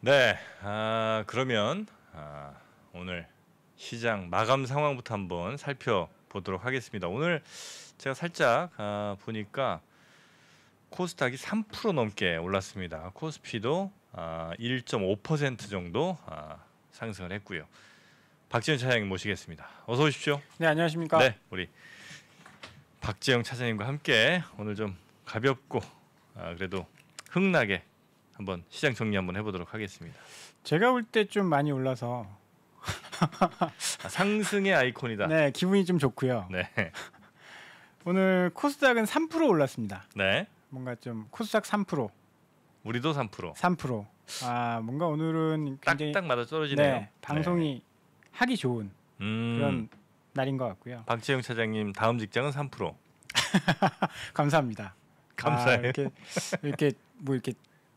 네, 아, 그러면 아, 오늘 시장 마감 상황부터 한번 살펴보도록 하겠습니다. 오늘 제가 살짝 아, 보니까 코스닥이 3% 넘게 올랐습니다. 코스피도 아, 1.5% 정도 아, 상승을 했고요. 박지현 차장님 모시겠습니다. 어서 오십시오. 네, 안녕하십니까? 네, 우리 박지영 차장님과 함께 오늘 좀 가볍고 아, 그래도 흥나게 한번 시장 정리 한번 해보도록 하겠습니다. 제가 올 때 좀 많이 올라서 아, 상승의 아이콘이다. 네, 기분이 좀 좋고요. 네. 오늘 코스닥은 3% 올랐습니다. 네. 뭔가 좀 코스닥 3%. 우리도 3%. 3%. 아 뭔가 오늘은 굉장히 딱 맞아 떨어지네요. 네, 방송이 네. 하기 좋은 음... 그런 날인 것 같고요. 박재영 차장님 다음 직장은 3%. 감사합니다. 아, 감사해요. 아, 이렇게, 이렇게 뭐 이렇게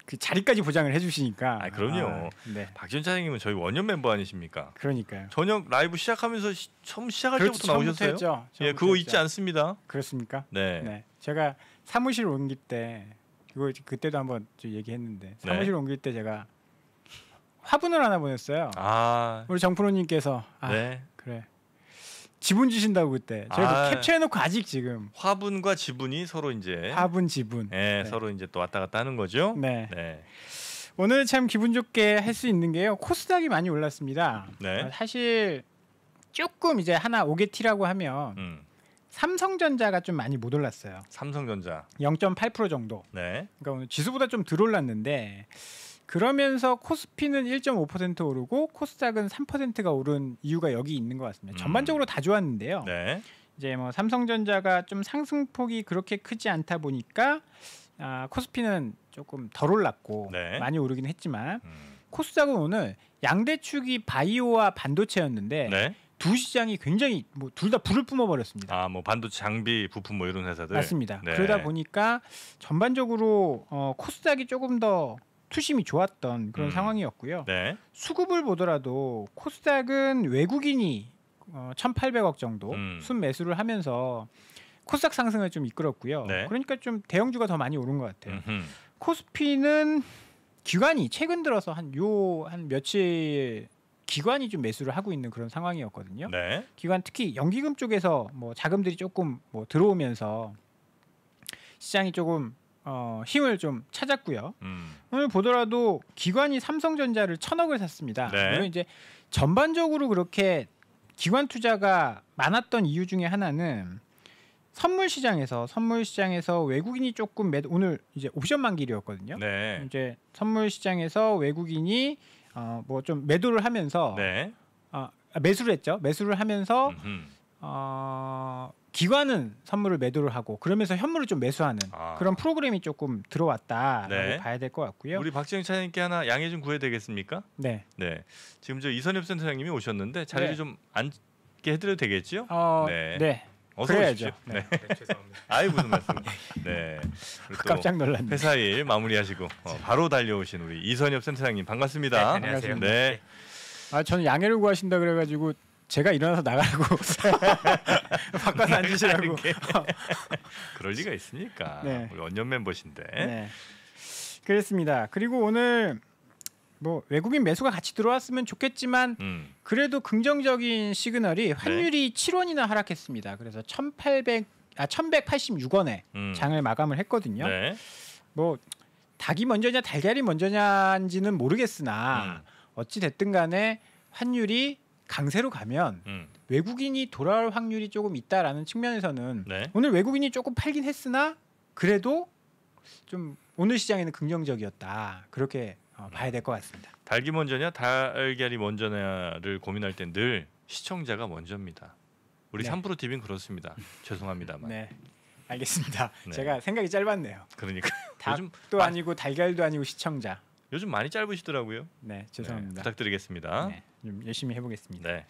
그 자리까지 보장을 해주시니까. 아 그럼요. 아, 네. 박지원 차장님은 저희 원년 멤버 아니십니까? 그러니까요. 저녁 라이브 시작하면서 시, 처음 시작할 그렇지, 때부터 나오셨어요. 했죠. 예, 그거 했죠. 잊지 않습니다. 그렇습니까? 네. 네. 제가 사무실 옮길 때 이거 그때도 한번 얘기했는데 네. 사무실 네. 옮길 때 제가 화분을 하나 보냈어요. 아. 우리 정프로님께서 아, 네. 그래 지분 주신다고 그때 저희가 아, 캡처해놓고 아직 지금 화분과 지분이 서로 이제 화분 지분 네, 네. 서로 이제 또 왔다 갔다 하는 거죠. 네. 네. 오늘 참 기분 좋게 할 수 있는 게요 코스닥이 많이 올랐습니다. 네. 어, 사실 조금 이제 하나 오게티라고 하면 음. 삼성전자가 좀 많이 못 올랐어요. 삼성전자 0.8% 정도. 네. 그러니까 오늘 지수보다 좀 덜 올랐는데 그러면서 코스피는 1.5% 오르고 코스닥은 3%가 오른 이유가 여기 있는 것 같습니다. 음. 전반적으로 다 좋았는데요. 네. 이제 뭐 삼성전자가 좀 상승폭이 그렇게 크지 않다 보니까 아, 코스피는 조금 덜 올랐고 네. 많이 오르긴 했지만 음. 코스닥은 오늘 양대 축이 바이오와 반도체였는데 네. 두 시장이 굉장히 뭐 둘 다 불을 뿜어버렸습니다. 아, 뭐 반도체 장비 부품 뭐 이런 회사들 맞습니다. 네. 그러다 보니까 전반적으로 어, 코스닥이 조금 더 투심이 좋았던 그런 음. 상황이었고요. 네. 수급을 보더라도 코스닥은 외국인이 어, 1,800억 정도 음. 순매수를 하면서 코스닥 상승을 좀 이끌었고요. 네. 그러니까 좀 대형주가 더 많이 오른 것 같아요. 음흠. 코스피는 기관이 최근 들어서 한 요한 한 며칠 기관이 좀 매수를 하고 있는 그런 상황이었거든요. 네. 기관 특히 연기금 쪽에서 뭐 자금들이 조금 뭐 들어오면서 시장이 조금 어, 힘을 좀 찾았고요. 음. 오늘 보더라도 기관이 삼성전자를 천억을 샀습니다. 네. 그리고 이제 전반적으로 그렇게 기관 투자가 많았던 이유 중에 하나는 선물 시장에서 선물 시장에서 외국인이 조금 매, 오늘 이제 옵션 만기일이었거든요. 네. 이제 선물 시장에서 외국인이 어, 뭐좀 매도를 하면서 네. 어, 매수를 했죠. 매수를 하면서 어, 기관은 선물을 매도를 하고 그러면서 현물을 좀 매수하는 아. 그런 프로그램이 조금 들어왔다라고 네. 봐야 될 것 같고요. 우리 박지영 차장님께 하나 양해 좀 구해야 되겠습니까? 네. 네. 지금 저 이선엽 센터장님이 오셨는데 자리를 네. 좀 앉게 해드려도 되겠지요? 어, 네. 네. 어서 그래야죠. 오십시오. 네. 네. 네 죄송합니다. 아이 무슨 말씀? 네. 네. 깜짝 놀랐네. 회사 일 마무리하시고 어, 바로 달려오신 우리 이선엽 센터장님 반갑습니다. 안녕하세요. 네. 아 저는 양해를 구하신다 그래가지고 제가 일어나서 나가라고 바꿔서 앉으시라고. 어. 그럴 리가 있습니까? 네. 우리 원년 멤버신데. 네. 그랬습니다 그리고 오늘 뭐 외국인 매수가 같이 들어왔으면 좋겠지만 음. 그래도 긍정적인 시그널이 네. 환율이 네. 7원이나 하락했습니다. 그래서 1,800 아 1,186원에 음. 장을 마감을 했거든요. 네. 뭐 닭이 먼저냐 달걀이 먼저냐인지는 모르겠으나 음. 어찌 됐든 간에 환율이 강세로 가면 음. 외국인이 돌아올 확률이 조금 있다라는 측면에서는 네. 오늘 외국인이 조금 팔긴 했으나 그래도 좀 오늘 시장에는 긍정적이었다 그렇게 어, 음. 봐야 될 것 같습니다. 달기 먼저냐 달걀이 먼저냐를 고민할 땐 늘 시청자가 먼저입니다. 우리 네. 프로 TV는 그렇습니다. 죄송합니다만. 네. 알겠습니다. 네. 제가 생각이 짧았네요. 그러니까 닭도 아니고 달걀도 아니고 시청자. 요즘 많이 짧으시더라고요. 네, 죄송합니다. 네, 부탁드리겠습니다. 네, 좀 열심히 해보겠습니다. 네.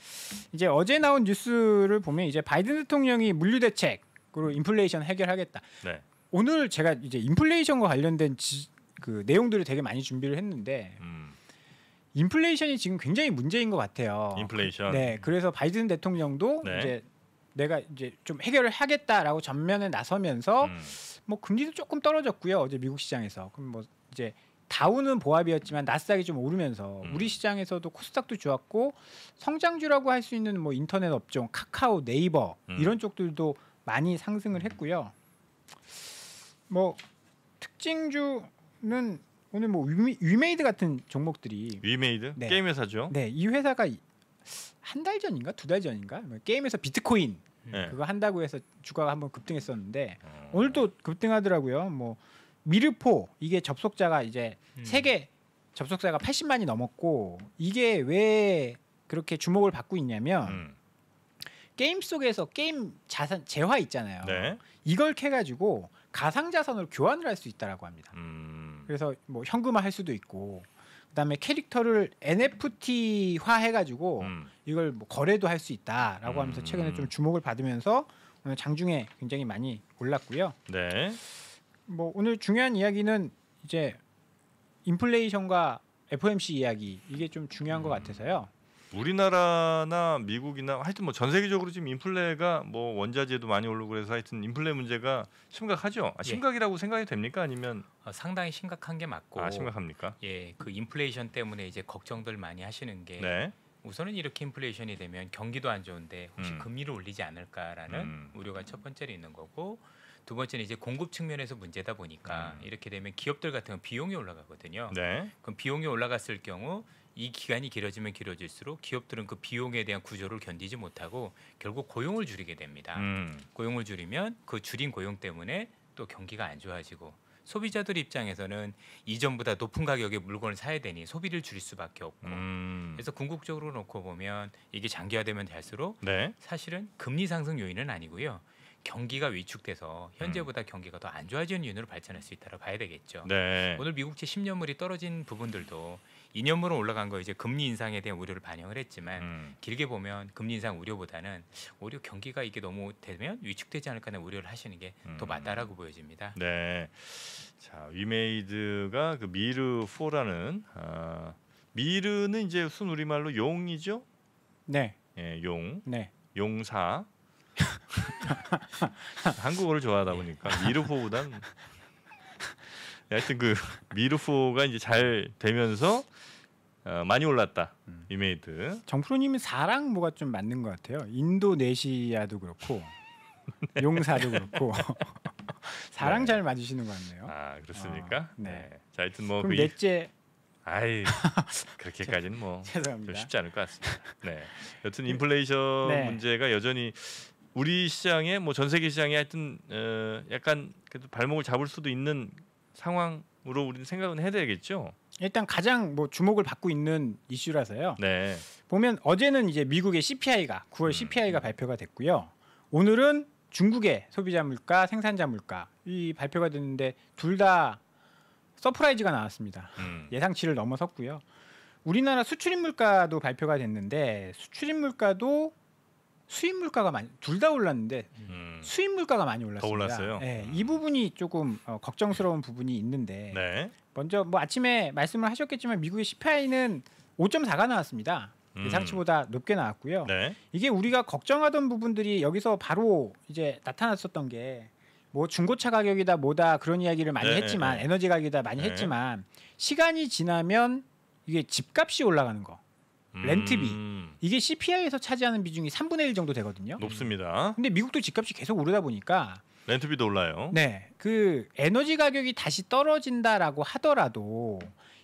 이제 어제 나온 뉴스를 보면 이제 바이든 대통령이 물류 대책으로 인플레이션 해결하겠다. 네. 오늘 제가 이제 인플레이션과 관련된 지, 그 내용들을 되게 많이 준비를 했는데 음. 인플레이션이 지금 굉장히 문제인 것 같아요. 인플레이션. 네, 그래서 바이든 대통령도 네. 이제 내가 이제 좀 해결을 하겠다라고 전면에 나서면서 음. 뭐 금리도 조금 떨어졌고요 어제 미국 시장에서 그럼 뭐 이제 다우는 보합이었지만 나스닥이 좀 오르면서 음. 우리 시장에서도 코스닥도 좋았고 성장주라고 할 수 있는 뭐 인터넷 업종, 카카오, 네이버 음. 이런 쪽들도 많이 상승을 했고요. 뭐 특징주는 오늘 뭐 위메, 이드 같은 종목들이 위메이드 네. 게임 회사죠. 네, 이 회사가 한 달 전인가 두 달 전인가 뭐 게임에서 비트코인 네. 그거 한다고 해서 주가가 한번 급등했었는데 음. 어. 오늘도 급등하더라고요. 뭐 미르포 이게 접속자가 이제 음. 세계 접속자가 80만이 넘었고 이게 왜 그렇게 주목을 받고 있냐면 음. 게임 속에서 게임 자산 재화 있잖아요. 네. 이걸 캐가지고 가상 자산을 교환을 할 수 있다라고 합니다. 음. 그래서 뭐 현금화할 수도 있고 그다음에 캐릭터를 NFT화 해가지고 음. 이걸 뭐 거래도 할 수 있다라고 하면서 음. 최근에 좀 주목을 받으면서 오늘 장중에 굉장히 많이 올랐고요. 네. 뭐 오늘 중요한 이야기는 이제 인플레이션과 FOMC 이야기 이게 좀 중요한 음. 것 같아서요. 우리나라나 미국이나 하여튼 뭐 전 세계적으로 지금 인플레가 뭐 원자재도 많이 오르고 그래서 하여튼 인플레 문제가 심각하죠. 아, 예. 심각이라고 예. 생각이 됩니까? 아니면 어, 상당히 심각한 게 맞고 아 심각합니까? 예, 그 인플레이션 때문에 이제 걱정들 많이 하시는 게 네. 우선은 이렇게 인플레이션이 되면 경기도 안 좋은데 혹시 음. 금리를 올리지 않을까라는 음. 우려가 첫 번째로 있는 거고 두 번째는 이제 공급 측면에서 문제다 보니까 음. 이렇게 되면 기업들 같은 경우 비용이 올라가거든요. 네. 그럼 비용이 올라갔을 경우 이 기간이 길어지면 길어질수록 기업들은 그 비용에 대한 구조를 견디지 못하고 결국 고용을 줄이게 됩니다. 음. 고용을 줄이면 그 줄인 고용 때문에 또 경기가 안 좋아지고 소비자들 입장에서는 이전보다 높은 가격에 물건을 사야 되니 소비를 줄일 수밖에 없고 음. 그래서 궁극적으로 놓고 보면 이게 장기화되면 될수록 네. 사실은 금리 상승 요인은 아니고요 경기가 위축돼서 현재보다 음. 경기가 더 안 좋아지는 이유로 발전할 수 있다고 라 봐야 되겠죠. 네. 오늘 미국채 10년물이 떨어진 부분들도 2년물은 올라간 거 이제 금리 인상에 대한 우려를 반영을 했지만 음. 길게 보면 금리 인상 우려보다는 오히려 경기가 이게 너무 되면 위축되지 않을까는 하 우려를 하시는 게더 음. 맞다라고 보여집니다. 네. 자 위메이드가 그 미르 4라는 아, 미르는 이제 순 우리말로 용이죠. 네. 예, 용. 네. 용사. 한국어를 좋아하다 보니까 미르호보단 예, 하여튼 그미르호가 이제 잘 되면서 어, 많이 올랐다 음. 이메이드. 정프로님이 사랑 뭐가 좀 맞는 것 같아요. 인도네시아도 그렇고 네. 용사도 그렇고 사랑 네. 잘 맞으시는 것 같네요. 아 그렇습니까? 어, 네. 자, 하여튼 뭐 그럼 그 넷째. 아이 그렇게까지는 뭐 죄송합니다. 쉽지 않을 것 같습니다. 네, 여튼 네. 인플레이션 네. 문제가 여전히 우리 시장에 뭐 전 세계 시장에 하여튼 어, 약간 그래도 발목을 잡을 수도 있는 상황으로 우리는 생각은 해야 되겠죠. 일단 가장 뭐 주목을 받고 있는 이슈라서요. 네. 보면 어제는 이제 미국의 CPI가 9월 음, CPI가 음. 발표가 됐고요. 오늘은 중국의 소비자 물가, 생산자 물가 이 발표가 됐는데 둘 다 서프라이즈가 나왔습니다. 음. 예상치를 넘어섰고요. 우리나라 수출입 물가도 발표가 됐는데 수출입 물가도 수입 물가가 많이 둘 다 올랐는데 음. 수입 물가가 많이 올랐습니다. 더요 네, 예, 음. 이 부분이 조금 어, 걱정스러운 부분이 있는데 네. 먼저 뭐 아침에 말씀을 하셨겠지만 미국의 CPI는 5.4가 나왔습니다. 음. 예상치보다 높게 나왔고요. 네. 이게 우리가 걱정하던 부분들이 여기서 바로 이제 나타났었던 게. 뭐 중고차 가격이다 뭐다 그런 이야기를 많이 네, 했지만 네. 에너지 가격이다 많이 네. 했지만 시간이 지나면 이게 집값이 올라가는 거 렌트비 음. 이게 CPI에서 차지하는 비중이 3분의 1 정도 되거든요. 높습니다. 근데 미국도 집값이 계속 오르다 보니까 렌트비도 올라요. 네. 그 에너지 가격이 다시 떨어진다라고 하더라도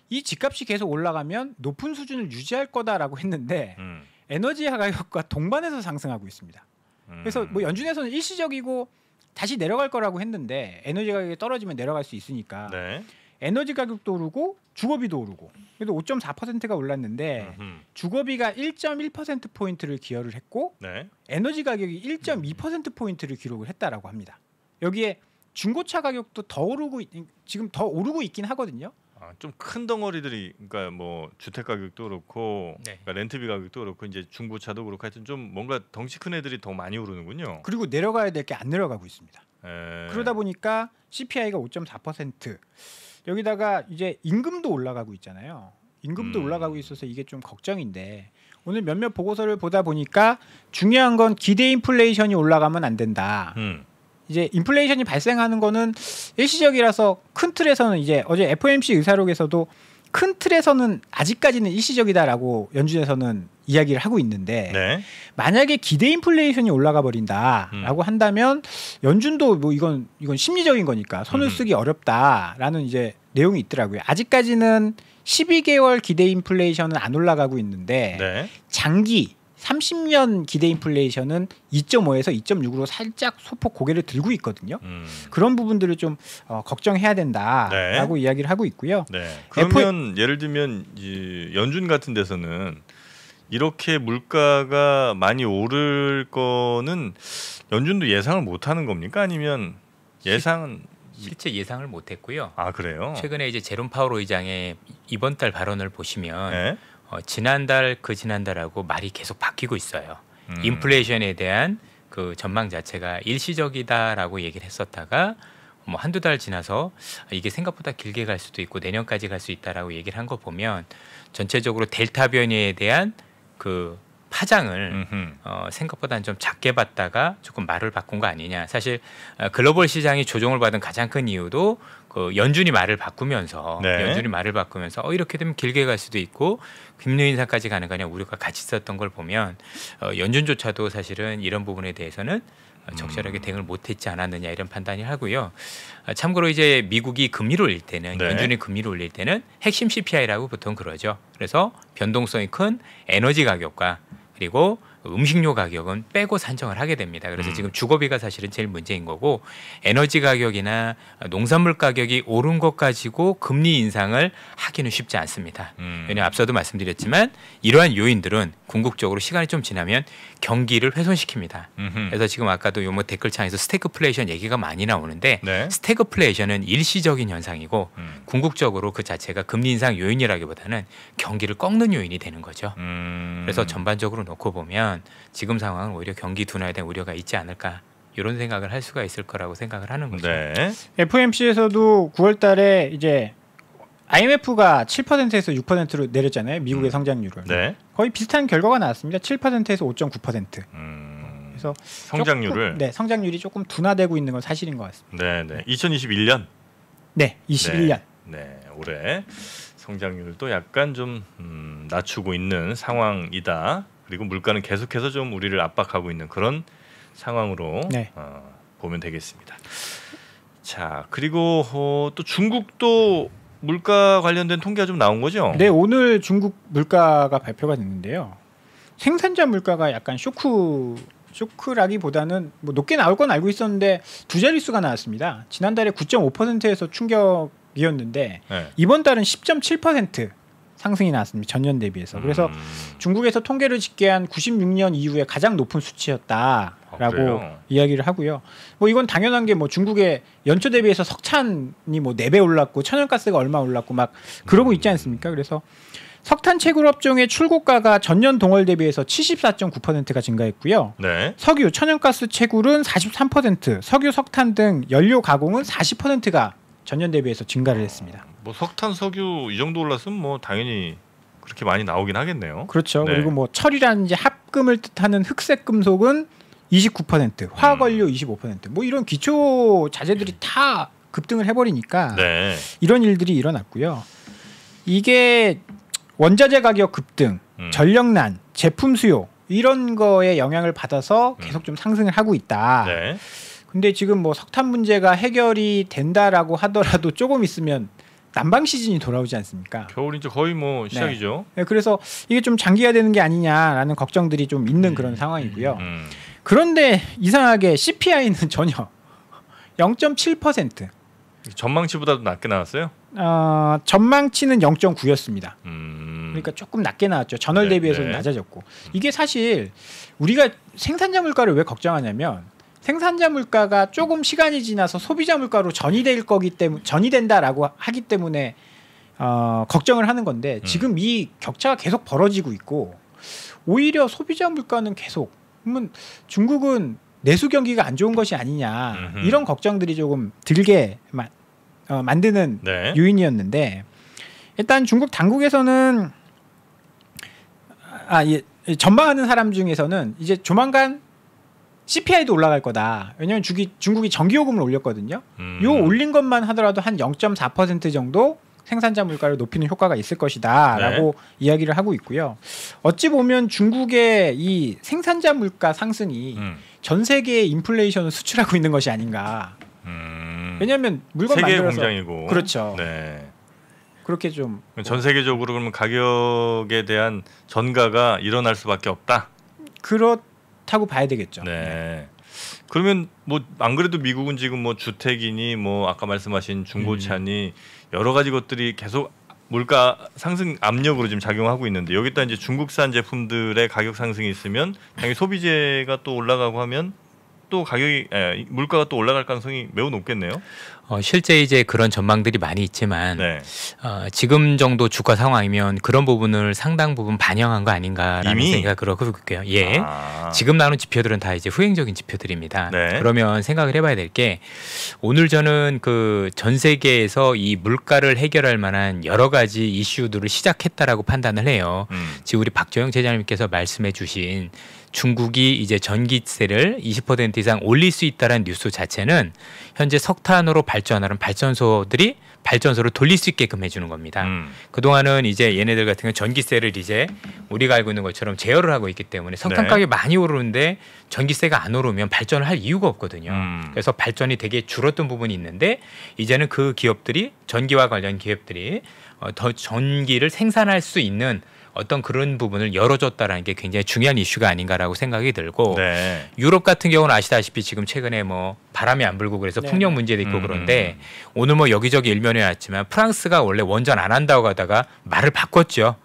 이 집값이 계속 올라가면 높은 수준을 유지할 거다라고 했는데 음. 에너지 가격과 동반해서 상승하고 있습니다. 음. 그래서 뭐 연준에서는 일시적이고 다시 내려갈 거라고 했는데 에너지 가격이 떨어지면 내려갈 수 있으니까 네. 에너지 가격도 오르고 주거비도 오르고 그래도 5.4%가 올랐는데 음흠. 주거비가 1.1% 포인트를 기여를 했고 네. 에너지 가격이 1.2% 포인트를 기록을 했다라고 합니다. 여기에 중고차 가격도 더 오르고 지금 더 오르고 있긴 하거든요. 아, 좀큰 덩어리들이 그러니까 뭐 주택 가격도 그렇고 네. 그러니까 렌트비 가격도 그렇고 이제 중고차도 그렇고 하여튼 좀 뭔가 덩치 큰 애들이 더 많이 오르는군요. 그리고 내려가야 될 게 안 내려가고 있습니다. 에... 그러다 보니까 CPI가 5.4% 여기다가 이제 임금도 올라가고 있잖아요. 임금도 음. 올라가고 있어서 이게 좀 걱정인데 오늘 몇몇 보고서를 보다 보니까 중요한 건 기대 인플레이션이 올라가면 안 된다. 음. 이제 인플레이션이 발생하는 거는 일시적이라서 큰 틀에서는 이제 어제 FOMC 의사록에서도 큰 틀에서는 아직까지는 일시적이다라고 연준에서는 이야기를 하고 있는데 네. 만약에 기대 인플레이션이 올라가 버린다라고 음. 한다면 연준도 뭐 이건 이건 심리적인 거니까 손을 음. 쓰기 어렵다라는 이제 내용이 있더라고요. 아직까지는 12개월 기대 인플레이션은 안 올라가고 있는데 네. 장기 30년 기대 인플레이션은 2.5에서 2.6으로 살짝 소폭 고개를 들고 있거든요. 음. 그런 부분들을 좀 어, 걱정해야 된다라고 네. 이야기를 하고 있고요. 네. 그러면 F... 예를 들면 이 연준 같은 데서는 이렇게 물가가 많이 오를 거는 연준도 예상을 못 하는 겁니까? 아니면 예상은 실제 예상을 못 했고요. 아, 그래요? 최근에 이제 제롬 파월 의장의 이번 달 발언을 보시면 네? 어, 지난달 그 지난달하고 말이 계속 바뀌고 있어요. 음. 인플레이션에 대한 그 전망 자체가 일시적이다라고 얘기를 했었다가 뭐 한두 달 지나서 이게 생각보다 길게 갈 수도 있고 내년까지 갈 수 있다라고 얘기를 한 거 보면 전체적으로 델타 변이에 대한 그 파장을 어, 생각보다는 좀 작게 봤다가 조금 말을 바꾼 거 아니냐. 사실 어, 글로벌 시장이 조정을 받은 가장 큰 이유도 그 연준이 말을 바꾸면서 네. 연준이 말을 바꾸면서 어, 이렇게 되면 길게 갈 수도 있고 금리 인상까지 가는 거냐 우리가 같이 썼던걸 보면 어, 연준조차도 사실은 이런 부분에 대해서는 적절하게 음. 대응을 못했지 않았느냐 이런 판단을 하고요. 아, 참고로 이제 미국이 금리를 올릴 때는 네. 연준이 금리를 올릴 때는 핵심 CPI라고 보통 그러죠. 그래서 변동성이 큰 에너지 가격과 그리고 음식료 가격은 빼고 산정을 하게 됩니다. 그래서 음. 지금 주거비가 사실은 제일 문제인 거고 에너지 가격이나 농산물 가격이 오른 것 가지고 금리 인상을 하기는 쉽지 않습니다. 음. 왜냐 앞서도 말씀드렸지만 이러한 요인들은 궁극적으로 시간이 좀 지나면 경기를 훼손시킵니다. 음흠. 그래서 지금 아까도 요 뭐 댓글창에서 스태그플레이션 얘기가 많이 나오는데 네. 스태그플레이션은 일시적인 현상이고 음. 궁극적으로 그 자체가 금리 인상 요인이라기보다는 경기를 꺾는 요인이 되는 거죠. 음. 그래서 전반적으로 놓고 보면 보면 지금 상황은 오히려 경기 둔화에 대한 우려가 있지 않을까 이런 생각을 할 수가 있을 거라고 생각을 하는 거죠. 네. FMC에서도 9월달에 이제 IMF가 7%에서 6%로 내렸잖아요. 미국의 음. 성장률을. 네. 거의 비슷한 결과가 나왔습니다. 7%에서 5.9%. 음. 그래서 성장률을 조금, 네, 성장률이 조금 둔화되고 있는 건 사실인 것 같습니다. 네, 네. 2021년. 네, 21년. 네, 네 올해 성장률도 약간 좀 음, 낮추고 있는 상황이다. 그리고 물가는 계속해서 좀 우리를 압박하고 있는 그런 상황으로 네. 어, 보면 되겠습니다. 자 그리고 어, 또 중국도 물가 관련된 통계가 좀 나온 거죠? 네 오늘 중국 물가가 발표가 됐는데요. 생산자 물가가 약간 쇼크 쇼크라기보다는 뭐 높게 나올 건 알고 있었는데 두 자릿수가 나왔습니다. 지난달에 9.5%에서 충격이었는데 네. 이번 달은 10.7% 상승이 나왔습니다. 전년 대비해서. 그래서 음. 중국에서 통계를 집계한 96년 이후에 가장 높은 수치였다. 라고 아, 이야기를 하고요. 뭐 이건 당연한 게 뭐 중국의 연초 대비해서 석탄이 뭐 네 배 올랐고 천연가스가 얼마 올랐고 막 그러고 있지 않습니까? 그래서 석탄 채굴 업종의 출고가가 전년 동월 대비해서 74.9%가 증가했고요. 네. 석유, 천연가스 채굴은 43%, 석유, 석탄 등 연료 가공은 40%가 전년 대비해서 증가를 했습니다. 뭐 석탄, 석유 이 정도 올랐으면 뭐 당연히 그렇게 많이 나오긴 하겠네요. 그렇죠. 네. 그리고 뭐 철이라는 이 합금을 뜻하는 흑색 금속은 29%, 화학원료 음. 25%뭐 이런 기초 자재들이 음. 다 급등을 해버리니까 네. 이런 일들이 일어났고요. 이게 원자재 가격 급등, 음. 전력난, 제품 수요 이런 거에 영향을 받아서 음. 계속 좀 상승을 하고 있다. 네. 근데 지금 뭐 석탄 문제가 해결이 된다라고 하더라도 조금 있으면 난방 시즌이 돌아오지 않습니까? 겨울 이제 거의 뭐 네. 시작이죠. 네. 그래서 이게 좀 장기화되는 게 아니냐라는 걱정들이 좀 있는 음, 그런 상황이고요. 음. 음. 그런데 이상하게 CPI는 전혀 0.7% 전망치보다도 낮게 나왔어요? 어, 전망치는 0.9였습니다. 음... 그러니까 조금 낮게 나왔죠. 전월 네, 대비해서 네, 낮아졌고 이게 사실 우리가 생산자 물가를 왜 걱정하냐면 생산자 물가가 조금 시간이 지나서 소비자 물가로 전이될 거기 때문에 전이된다라고 하기 때문에 어, 걱정을 하는 건데 음. 지금 이 격차가 계속 벌어지고 있고 오히려 소비자 물가는 계속 그러면 중국은 내수 경기가 안 좋은 것이 아니냐 음흠. 이런 걱정들이 조금 들게 마, 어, 만드는 네. 요인이었는데 일단 중국 당국에서는 아 예, 전망하는 사람 중에서는 이제 조만간 CPI도 올라갈 거다. 왜냐하면 주기, 중국이 전기요금을 올렸거든요. 음. 요 올린 것만 하더라도 한 0.4% 정도 생산자 물가를 높이는 효과가 있을 것이다라고 네. 이야기를 하고 있고요. 어찌 보면 중국의 이 생산자 물가 상승이 음. 전 세계의 인플레이션을 수출하고 있는 것이 아닌가. 음. 왜냐하면 물건 세계 만들어서 공장이고 그렇죠. 네. 그렇게 좀 전 세계적으로 그러면 가격에 대한 전가가 일어날 수밖에 없다. 그렇. 그렇다고 봐야 되겠죠. 네. 네. 그러면 뭐 안 그래도 미국은 지금 뭐 주택이니 뭐 아까 말씀하신 중고차니 음. 여러 가지 것들이 계속 물가 상승 압력으로 지금 작용하고 있는데 여기다 이제 중국산 제품들의 가격 상승이 있으면 당연히 소비재가 또 올라가고 하면 또 가격이 에, 예, 물가가 또 올라갈 가능성이 매우 높겠네요. 어, 실제 이제 그런 전망들이 많이 있지만 네. 어, 지금 정도 주가 상황이면 그런 부분을 상당 부분 반영한 거 아닌가라는 이미? 생각을 하고 있고요. 예, 아. 지금 나눈 지표들은 다 이제 후행적인 지표들입니다. 네. 그러면 생각을 해봐야 될 게 오늘 저는 그 전 세계에서 이 물가를 해결할 만한 여러 가지 이슈들을 시작했다라고 판단을 해요. 음. 지금 우리 박조영 재장님께서 말씀해주신 중국이 이제 전기세를 20% 이상 올릴 수 있다는 라 뉴스 자체는 현재 석탄으로 발전하는 발전소들이 발전소를 돌릴 수 있게끔 해주는 겁니다. 음. 그동안은 이제 얘네들 같은 경우 전기세를 이제 우리가 알고 있는 것처럼 제어를 하고 있기 때문에 석탄 네. 가격이 네. 많이 오르는데 전기세가 안 오르면 발전을 할 이유가 없거든요. 음. 그래서 발전이 되게 줄었던 부분이 있는데 이제는 그 기업들이 전기와 관련 기업들이 어, 더 전기를 생산할 수 있는 어떤 그런 부분을 열어줬다라는 게 굉장히 중요한 이슈가 아닌가라고 생각이 들고 네. 유럽 같은 경우는 아시다시피 지금 최근에 뭐 바람이 안 불고 그래서 네. 풍력 문제도 있고 음. 음 그런데 음. 오늘 뭐 여기저기 일면에 왔지만 프랑스가 원래 원전 안 한다고 하다가 말을 바꿨죠.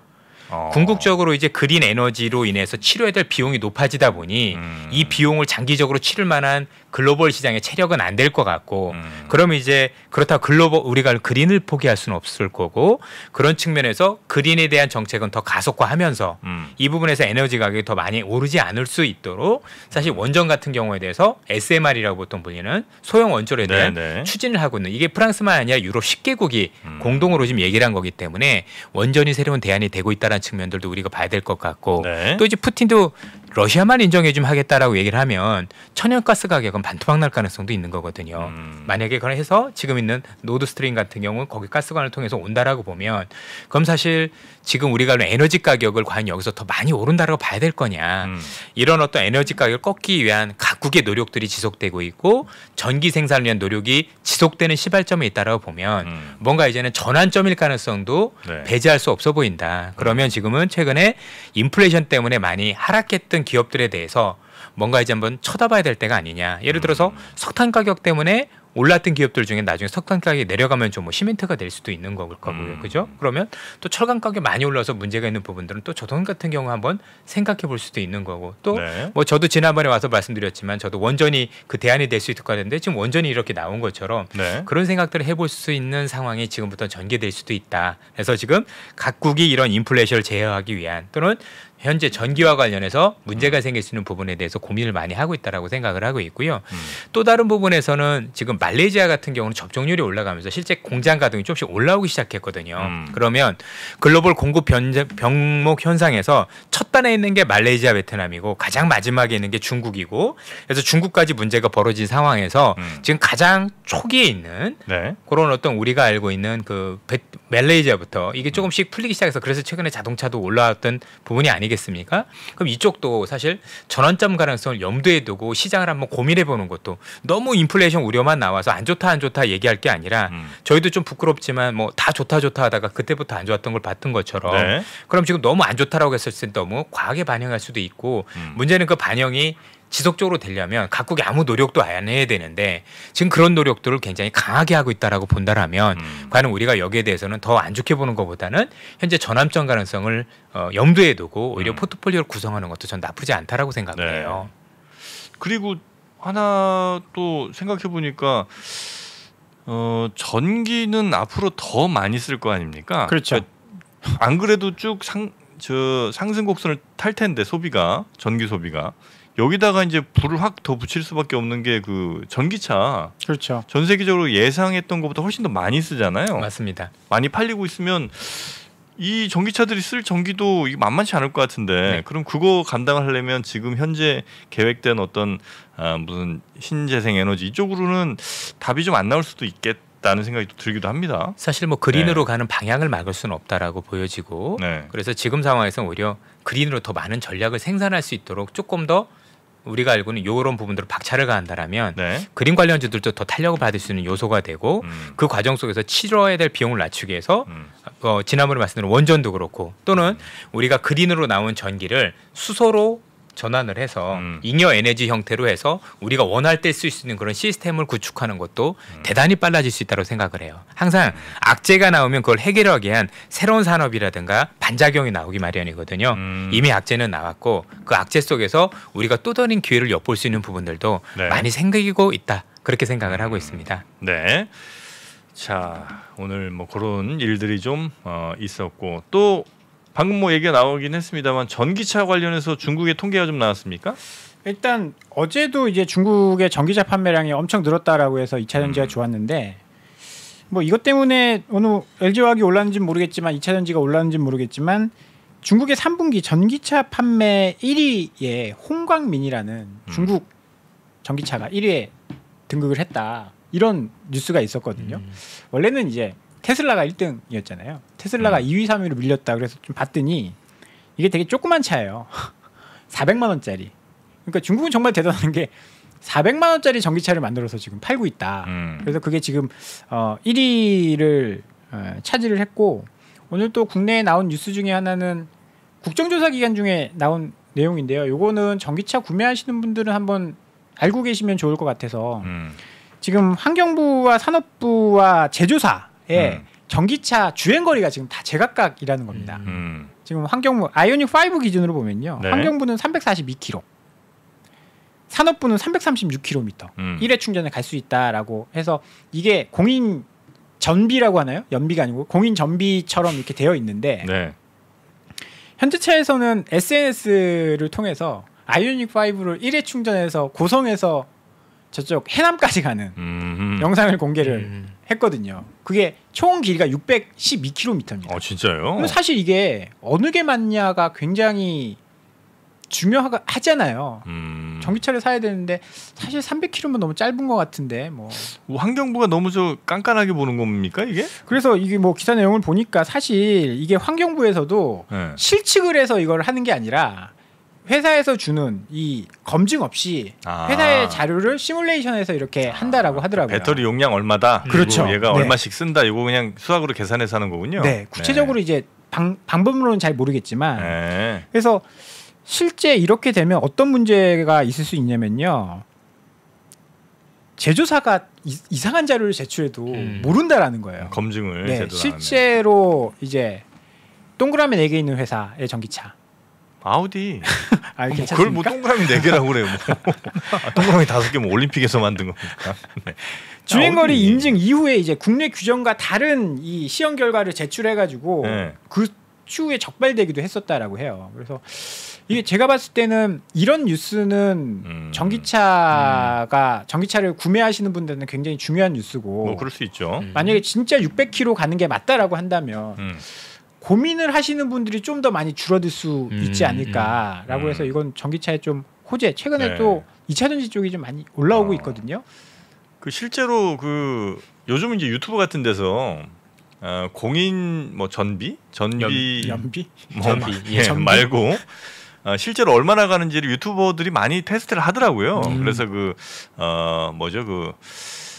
어. 궁극적으로 이제 그린 에너지로 인해서 치료해야 될 비용이 높아지다 보니 음. 이 비용을 장기적으로 치를 만한 글로벌 시장의 체력은 안 될 것 같고 음. 그럼 이제 그렇다 글로벌 우리가 그린을 포기할 수는 없을 거고 그런 측면에서 그린에 대한 정책은 더 가속화하면서 음. 이 부분에서 에너지 가격이 더 많이 오르지 않을 수 있도록 사실 원전 같은 경우에 대해서 SMR이라고 보통 불리는 소형 원조에 네, 대한 네네. 추진을 하고 있는 이게 프랑스만 아니라 유럽 10개국이 음. 공동으로 지금 얘기를 한 거기 때문에 원전이 새로운 대안이 되고 있다는 측면들도 우리가 봐야 될 것 같고 네. 또 이제 푸틴도 러시아만 인정해 주면 하겠다라고 얘기를 하면 천연가스 가격은 반토막 날 가능성도 있는 거거든요. 음. 만약에 그래서 지금 있는 노드스트림 같은 경우는 거기 가스관을 통해서 온다라고 보면 그럼 사실 지금 우리가 에너지 가격을 과연 여기서 더 많이 오른다라고 봐야 될 거냐. 음. 이런 어떤 에너지 가격을 꺾기 위한 각국의 노력들이 지속되고 있고 전기 생산을 위한 노력이 지속되는 시발점이 있다라고 보면 음. 뭔가 이제는 전환점일 가능성도 네. 배제할 수 없어 보인다. 그러면 음. 지금은 최근에 인플레이션 때문에 많이 하락했던 모든 기업들에 대해서 뭔가 이제 한번 쳐다봐야 될 때가 아니냐. 예를 들어서 음. 석탄 가격 때문에 올랐던 기업들 중에 나중에 석탄 가격이 내려가면 좀뭐 시멘트가 될 수도 있는 거고요. 일거 음. 그죠? 그러면 또 철강 가격이 많이 올라서 문제가 있는 부분들은 또 저 돈 같은 경우 한번 생각해 볼 수도 있는 거고 또뭐 네. 뭐 저도 지난번에 와서 말씀드렸지만 저도 원전이 그 대안이 될 수 있을 것 같은데 지금 원전이 이렇게 나온 것처럼 네. 그런 생각들을 해볼 수 있는 상황이 지금부터 전개될 수도 있다. 그래서 지금 각국이 이런 인플레이션을 제어하기 위한 또는 현재 전기와 관련해서 문제가 음. 생길 수 있는 부분에 대해서 고민을 많이 하고 있다라고 생각을 하고 있고요. 음. 또 다른 부분에서는 지금 말레이시아 같은 경우는 접종률이 올라가면서 실제 공장 가동이 조금씩 올라오기 시작했거든요. 음. 그러면 글로벌 공급 병목 현상에서 첫 단에 있는 게 말레이시아 베트남이고 가장 마지막에 있는 게 중국이고 그래서 중국까지 문제가 벌어진 상황에서 음. 지금 가장 초기에 있는 네. 그런 어떤 우리가 알고 있는 그 말레이시아부터 이게 음. 조금씩 풀리기 시작해서 그래서 최근에 자동차도 올라왔던 부분이 아니겠 아니겠습니까? 그럼 이쪽도 사실 전환점 가능성을 염두에 두고 시장을 한번 고민해 보는 것도 너무 인플레이션 우려만 나와서 안 좋다 안 좋다 얘기할 게 아니라 음. 저희도 좀 부끄럽지만 뭐 다 좋다 좋다 하다가 그때부터 안 좋았던 걸 봤던 것처럼 네. 그럼 지금 너무 안 좋다라고 했을 때 너무 과하게 반영할 수도 있고 음. 문제는 그 반영이 지속적으로 되려면 각국이 아무 노력도 안 해야 되는데 지금 그런 노력들을 굉장히 강하게 하고 있다라고 본다라면 음. 과연 우리가 여기에 대해서는 더 안 좋게 보는 것보다는 현재 전함점 가능성을 어, 염두에 두고 오히려 음. 포트폴리오를 구성하는 것도 전 나쁘지 않다라고 생각해요. 네. 그리고 하나 또 생각해 보니까 어, 전기는 앞으로 더 많이 쓸 거 아닙니까? 그렇죠. 그러니까 안 그래도 쭉상저 상승 곡선을 탈 텐데 소비가 전기 소비가 여기다가 이제 불을 확 더 붙일 수밖에 없는 게 그 전기차. 그렇죠. 전 세계적으로 예상했던 것보다 훨씬 더 많이 쓰잖아요. 맞습니다. 많이 팔리고 있으면 이 전기차들이 쓸 전기도 만만치 않을 것 같은데 네. 그럼 그거 감당하려면 지금 현재 계획된 어떤 아, 무슨 신재생 에너지 이쪽으로는 답이 좀 안 나올 수도 있겠다. 다는 생각이 들기도 합니다. 사실 뭐 그린으로 네. 가는 방향을 막을 수는 없다라고 보여지고 네. 그래서 지금 상황에서 오히려 그린으로 더 많은 전략을 생산할 수 있도록 조금 더 우리가 알고는 있 요런 부분들을 박차를 가한다라면 네. 그림 관련주들도 더 탄력을 받을 수 있는 요소가 되고 음. 그 과정 속에서 치러야 될 비용을 낮추기 위해서 음. 어, 지난번에 말씀드린 원전도 그렇고 또는 음. 우리가 그린으로 나온 전기를 수소로 전환을 해서 음. 잉여 에너지 형태로 해서 우리가 원할 때 쓸 수 있는 그런 시스템을 구축하는 것도 음. 대단히 빨라질 수 있다고 생각을 해요. 항상 음. 악재가 나오면 그걸 해결하기 위한 새로운 산업이라든가 반작용이 나오기 마련이거든요. 음. 이미 악재는 나왔고 그 악재 속에서 우리가 또 다른 기회를 엿볼 수 있는 부분들도 네. 많이 생기고 있다. 그렇게 생각을 하고 음. 있습니다. 네. 자, 오늘 뭐 그런 일들이 좀 어, 있었고 또 방금 뭐 얘기가 나오긴 했습니다만 전기차 관련해서 중국의 통계가 좀 나왔습니까? 일단 어제도 이제 중국의 전기차 판매량이 엄청 늘었다라고 해서 2차 전지가 음. 좋았는데 뭐 이것 때문에 어느 LG 화학이 올랐는지 모르겠지만 2차 전지가 올랐는지 모르겠지만 중국의 3분기 전기차 판매 1위에 홍광민이라는 음. 중국 전기차가 1위에 등극을 했다 이런 뉴스가 있었거든요. 음. 원래는 이제 테슬라가 1등이었잖아요. 테슬라가 음. 2위, 3위로 밀렸다. 그래서 좀 봤더니 이게 되게 조그만 차예요. 400만 원짜리. 그러니까 중국은 정말 대단한 게 400만 원짜리 전기차를 만들어서 지금 팔고 있다. 음. 그래서 그게 지금 어 1위를 어, 차지를 했고 오늘 또 국내에 나온 뉴스 중에 하나는 국정조사 기간 중에 나온 내용인데요. 요거는 전기차 구매하시는 분들은 한번 알고 계시면 좋을 것 같아서 음. 지금 환경부와 산업부와 제조사 예, 음. 전기차 주행 거리가 지금 다 제각각이라는 겁니다. 음. 지금 환경부 아이오닉 5 기준으로 보면요. 네. 환경부는 342km. 산업부는 336km. 음. 1회 충전에 갈 수 있다라고 해서 이게 공인 전비라고 하나요? 연비가 아니고 공인 전비처럼 이렇게 되어 있는데 네. 현대차에서는 SNS를 통해서 아이오닉 5를 1회 충전해서 고성에서 저쪽 해남까지 가는 음. 영상을 공개를 음. 했거든요. 그게 총 길이가 612km입니다. 아 진짜요? 사실 이게 어느 게 맞냐가 굉장히 중요하잖아요. 음. 전기차를 사야 되는데 사실 300km면 너무 짧은 것 같은데 뭐. 뭐 환경부가 너무 저 깐깐하게 보는 겁니까 이게? 그래서 이게 뭐 기사 내용을 보니까 사실 이게 환경부에서도 네. 실측을 해서 이걸 하는 게 아니라 회사에서 주는 이 검증 없이 아. 회사의 자료를 시뮬레이션해서 이렇게 아, 한다라고 그 하더라고요. 배터리 용량 얼마다. 음. 그렇죠. 얘가 네. 얼마씩 쓴다. 이거 그냥 수학으로 계산해서 하는 거군요. 네. 구체적으로 네. 이제 방, 방법론은 잘 모르겠지만 네. 그래서 실제 이렇게 되면 어떤 문제가 있을 수 있냐면요. 제조사가 이, 상한 자료를 제출해도 음. 모른다라는 거예요. 검증을 네, 실제로 이제 동그라미 4개 있는 회사의 전기차 아우디. 아, 뭐 그걸 뭐 동그라미 네 개라고 그래요. 뭐. 아, 동그라미 다섯 개뭐 올림픽에서 만든 겁니까? 네. 네. 주행거리 아 인증 이후에 이제 국내 규정과 다른 이 시험 결과를 제출해가지고 네. 그 추후에 적발되기도 했었다라고 해요. 그래서 이게 제가 봤을 때는 이런 뉴스는 음. 전기차가 음. 전기차를 구매하시는 분들은 굉장히 중요한 뉴스고. 뭐 그럴 수 있죠. 만약에 진짜 600km 가는 게 맞다라고 한다면. 음. 고민을 하시는 분들이 좀 더 많이 줄어들 수 음, 있지 음, 않을까라고 음, 해서 이건 전기차의 좀 호재 최근에 네. 또 2차 전지 쪽이 좀 많이 올라오고 어. 있거든요. 그 실제로 그 요즘 이제 유튜브 같은 데서 어, 공인 뭐 전비 전비 연, 비 뭐, 전비 예, 예, 전비? 말고 어, 실제로 얼마나 가는지를 유튜버들이 많이 테스트를 하더라고요. 음. 그래서 그 어, 뭐죠 그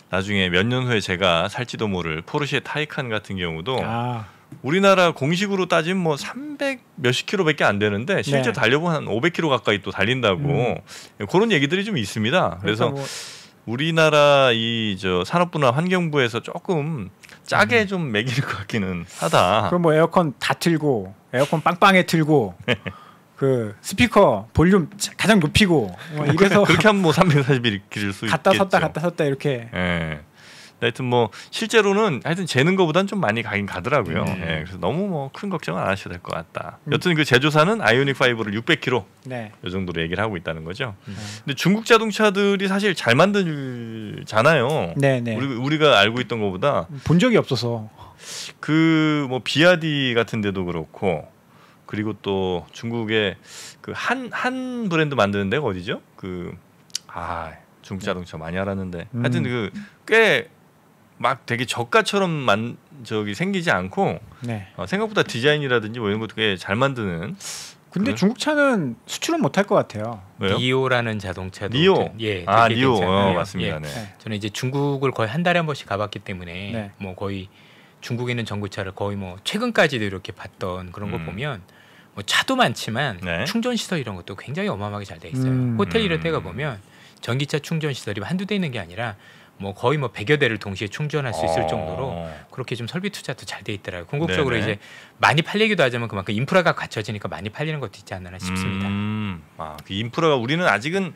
나중에 몇 년 후에 제가 살지도 모를 포르쉐 타이칸 같은 경우도 아. 우리나라 공식으로 따지면 뭐300 몇십 킬로밖에 안 되는데 실제 네. 달려보면 한 오백 0킬로 가까이 또 달린다고 음. 그런 얘기들이 좀 있습니다. 그러니까 그래서 뭐. 우리나라 이 저 산업부나 환경부에서 조금 짜게 음. 좀 매기는 것 같기는 하다. 그럼 뭐 에어컨 다 틀고 에어컨 빵빵에 틀고 그 스피커 볼륨 가장 높이고 뭐 이래서 그렇게 하면 뭐삼백사십일 길을 수 갖다 있겠죠. 섰다 갔다 섰다 이렇게 네. 하여튼 뭐 실제로는 하여튼 재는 거보단 좀 많이 가긴 가더라고요. 네. 네. 그래서 너무 뭐 큰 걱정 은안 하셔도 될 것 같다. 음. 여튼 그 제조사는 아이오닉 5를 600km 네. 이 정도로 얘기를 하고 있다는 거죠. 음. 네. 근데 중국 자동차들이 사실 잘 만들잖아요. 네, 네. 우리, 우리가 알고 있던 것보다 본 적이 없어서 그 뭐 비아디 같은 데도 그렇고 그리고 또 중국의 그 한 한 브랜드 만드는 데가 어디죠? 그아 중국 네. 자동차 많이 알았는데 음. 하여튼 그꽤 막 되게 저가처럼 만 저기 생기지 않고 네. 어, 생각보다 디자인이라든지 뭐 이런 것도 꽤잘 만드는. 근데 그런... 중국 차는 수출은 못할 것 같아요. 왜요? 니오라는 자동차도 니오 예, 아 니오 어, 예. 맞습니다. 예. 네. 저는 이제 중국을 거의 한 달에 한 번씩 가봤기 때문에 네. 뭐 거의 중국에 있는 전구차를 거의 뭐 최근까지도 이렇게 봤던 그런 음. 걸 보면 뭐 차도 많지만 네. 충전 시설 이런 것도 굉장히 어마어마하게 잘 돼 있어요. 음. 호텔 이런 데가 음. 보면 전기차 충전 시설이 한두 대 있는 게 아니라 뭐 거의 뭐백여 대를 동시에 충전할 수 있을 어. 정도로 그렇게 좀 설비 투자도 잘 돼 있더라고요. 궁극적으로 네네. 이제 많이 팔리기도 하지만 그만큼 인프라가 갖춰지니까 많이 팔리는 것도 있지 않나 싶습니다. 음, 아, 그 인프라가 우리는 아직은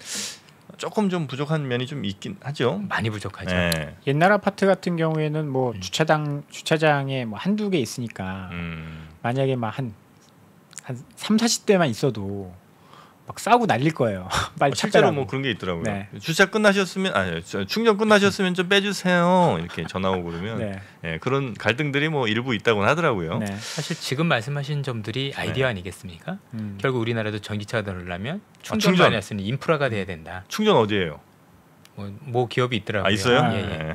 조금 좀 부족한 면이 좀 있긴 하죠. 많이 부족하죠. 네. 옛날 아파트 같은 경우에는 뭐 음. 주차장 주차장에 뭐 한 두 개 있으니까 음. 만약에 막 한한삼 사십 대만 있어도 막 싸우고 날릴 거예요. 빨리 아, 실제로 뭐 그런 게 있더라고요. 네. 주차 끝나셨으면 아니 예, 충전 끝나셨으면 좀 빼주세요 이렇게 전화 오고 그러면 네. 네, 그런 갈등들이 뭐 일부 있다고 는 하더라고요. 네. 사실 지금 말씀하신 점들이 아이디어 네. 아니겠습니까? 음. 결국 우리나라도 전기차가 들어려면 충전이 아, 충니었으니 인프라가 돼야 된다. 충전 어디예요? 뭐, 뭐 기업이 있더라고요. 아, 있어요? 예, 예. 네.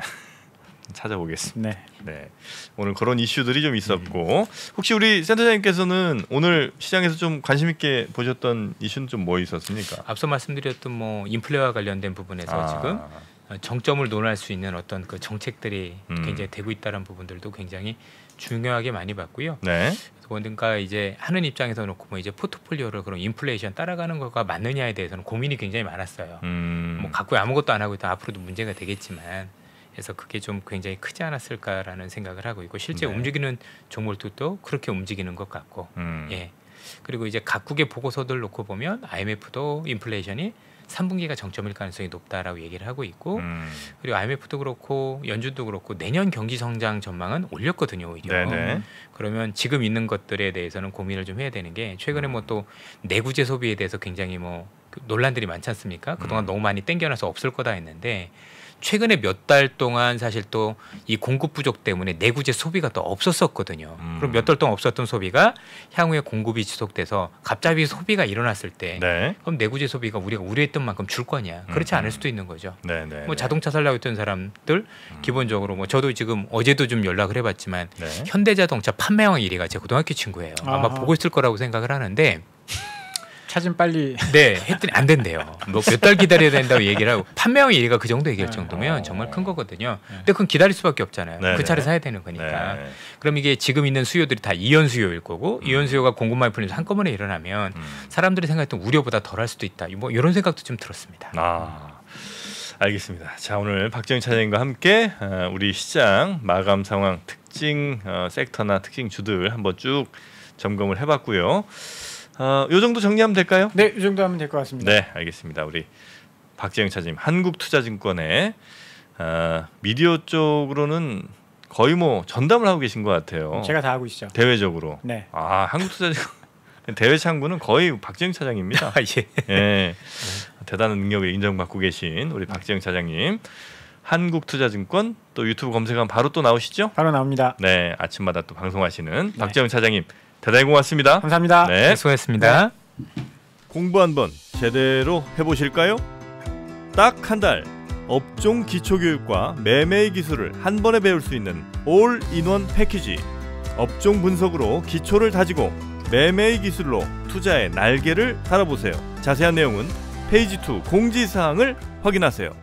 찾아보겠습니다. 네. 네. 오늘 그런 이슈들이 좀 있었고 음. 혹시 우리 센터장님께서는 오늘 시장에서 좀 관심 있게 보셨던 이슈는 좀 뭐 있었습니까? 앞서 말씀드렸던 뭐 인플레와 관련된 부분에서 아. 지금 정점을 논할 수 있는 어떤 그 정책들이 음. 굉장히 되고 있다는 부분들도 굉장히 중요하게 많이 봤고요. 네. 그러니까 이제 하는 입장에서 놓고 뭐 이제 포트폴리오를 그런 인플레이션 따라가는 것과 맞느냐에 대해서는 고민이 굉장히 많았어요. 음. 뭐 갖고 아무것도 안 하고 있다 앞으로도 문제가 되겠지만 그래서 그게 좀 굉장히 크지 않았을까라는 생각을 하고 있고 실제 네. 움직이는 종물들도 그렇게 움직이는 것 같고 음. 예 그리고 이제 각국의 보고서들 놓고 보면 IMF도 인플레이션이 3분기가 정점일 가능성이 높다라고 얘기를 하고 있고 음. 그리고 IMF도 그렇고 연준도 그렇고 내년 경기 성장 전망은 올렸거든요 오히려 네네. 네. 그러면 지금 있는 것들에 대해서는 고민을 좀 해야 되는 게 최근에 음. 뭐또 내구재 소비에 대해서 굉장히 뭐 그 논란들이 많지 않습니까 그동안 음. 너무 많이 땡겨놔서 없을 거다 했는데 최근에 몇 달 동안 사실 또 이 공급 부족 때문에 내구재 소비가 또 없었었거든요. 음. 그럼 몇 달 동안 없었던 소비가 향후에 공급이 지속돼서 갑자기 소비가 일어났을 때 네. 그럼 내구재 소비가 우리가 우려했던 만큼 줄 거냐? 그렇지 음. 않을 수도 있는 거죠. 네, 네, 뭐 네. 자동차 살라고 했던 사람들 음. 기본적으로 뭐 저도 지금 어제도 좀 연락을 해봤지만 네. 현대자동차 판매왕 1위가 제 고등학교 친구예요. 아마 아하. 보고 있을 거라고 생각을 하는데 차좀 빨리. 네, 했더니 안 된대요. 뭐 몇 달 기다려야 된다고 얘기를 하고 판매왕의 일가 그 정도 얘기할 네. 정도면 어. 정말 큰 거거든요. 네. 근데 그건 기다릴 수밖에 없잖아요. 네, 그 차를 사야 되는 거니까. 그럼 이게 지금 있는 수요들이 다 이연 수요일 거고 음. 이연 수요가 공급만 풀리면서 한꺼번에 일어나면 음. 사람들이 생각했던 우려보다 덜할 수도 있다. 뭐 이런 생각도 좀 들었습니다. 아. 알겠습니다. 자 오늘 박정희 차장님과 함께 어, 우리 시장 마감 상황 특징 어, 섹터나 특징 주들 한번 쭉 점검을 해봤고요. 어, 요 정도 정리하면 될까요? 네, 이 정도 하면 될 것 같습니다. 네, 알겠습니다. 우리 박재영 차님 한국투자증권의 어, 미디어 쪽으로는 거의 뭐 전담을 하고 계신 것 같아요. 음, 제가 다 하고 있죠. 대외적으로. 네. 아 한국투자증권 대외 창구는 거의 박재영 차장입니다. 아, 예. 예. 대단한 능력을 인정받고 계신 우리 박재영 차장님. 한국투자증권 또 유튜브 검색하면 바로 또 나오시죠? 바로 나옵니다. 네, 아침마다 또 방송하시는 네. 박재영 차장님 대단히 고맙습니다. 감사합니다. 네. 네 수고했습니다. 네. 공부 한번 제대로 해보실까요? 딱 한 달 업종 기초교육과 매매 기술을 한 번에 배울 수 있는 올인원 패키지 업종 분석으로 기초를 다지고 매매 기술로 투자의 날개를 달아보세요. 자세한 내용은 페이지 2 공지사항을 확인하세요.